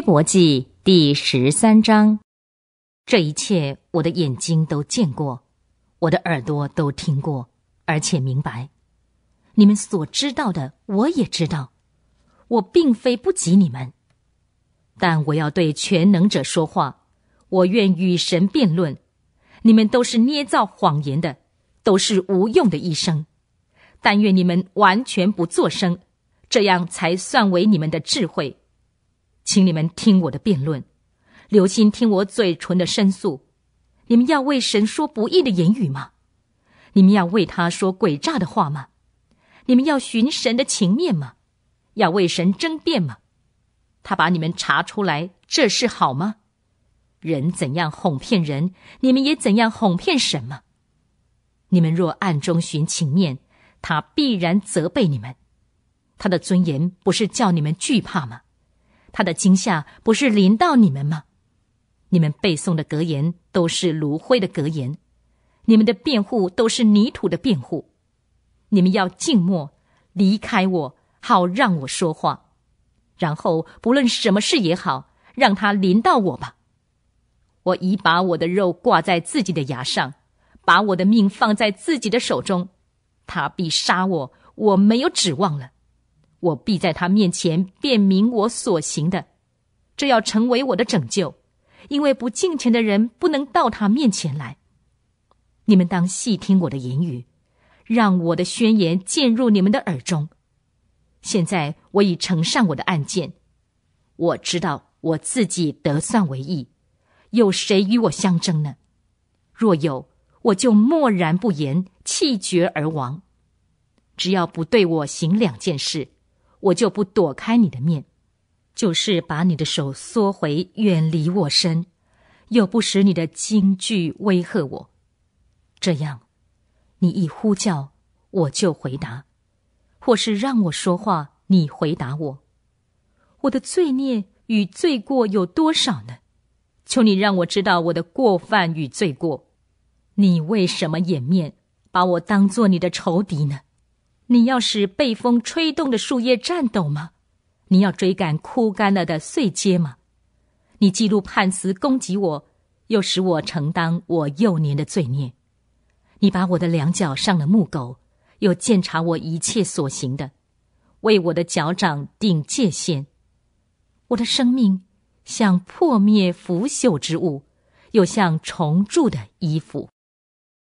《博记》第十三章，这一切我的眼睛都见过，我的耳朵都听过，而且明白。你们所知道的，我也知道。我并非不及你们，但我要对全能者说话，我愿与神辩论。你们都是捏造谎言的，都是无用的医生。但愿你们完全不作声，这样才算为你们的智慧。请你们听我的辩论，留心听我嘴唇的申诉。你们要为神说不义的言语吗？你们要为他说诡诈的话吗？你们要寻神的情面吗？要为神争辩吗？他把你们查出来，这是好吗？人怎样哄骗人，你们也怎样哄骗神吗？你们若暗中寻情面，他必然责备你们。他的尊严不是叫你们惧怕吗？他的惊吓不是临到你们吗？你们背诵的格言都是芦灰的格言，你们的辩护都是泥土的辩护。你们要静默，离开我，好让我说话。然后不论什么事也好，让他临到我吧。我已把我的肉挂在自己的牙上，把我的命放在自己的手中，他必杀我，我没有指望了。我必在他面前辨明我所行的，这要成为我的拯救，因为不敬虔的人不能到他面前来。你们当细听我的言语，让我的宣言进入你们的耳中。现在我已呈上我的案件，我知道我自己得算为义，有谁与我相争呢？若有，我就默然不言，气绝而亡。只要不对我行两件事。我就不躲开你的面，就是把你的手缩回，远离我身，又不使你的惊惧威吓我。这样，你一呼叫，我就回答；或是让我说话，你回答我。我的罪孽与罪过有多少呢？求你让我知道我的过犯与罪过。你为什么掩面，把我当做你的仇敌呢？你要使被风吹动的树叶颤抖吗？你要追赶枯干了的碎秸吗？你记录判词攻击我，又使我承担我幼年的罪孽。你把我的两脚上了木钩，又鉴察我一切所行的，为我的脚掌定界限。我的生命像破灭腐朽之物，又像重铸的衣服。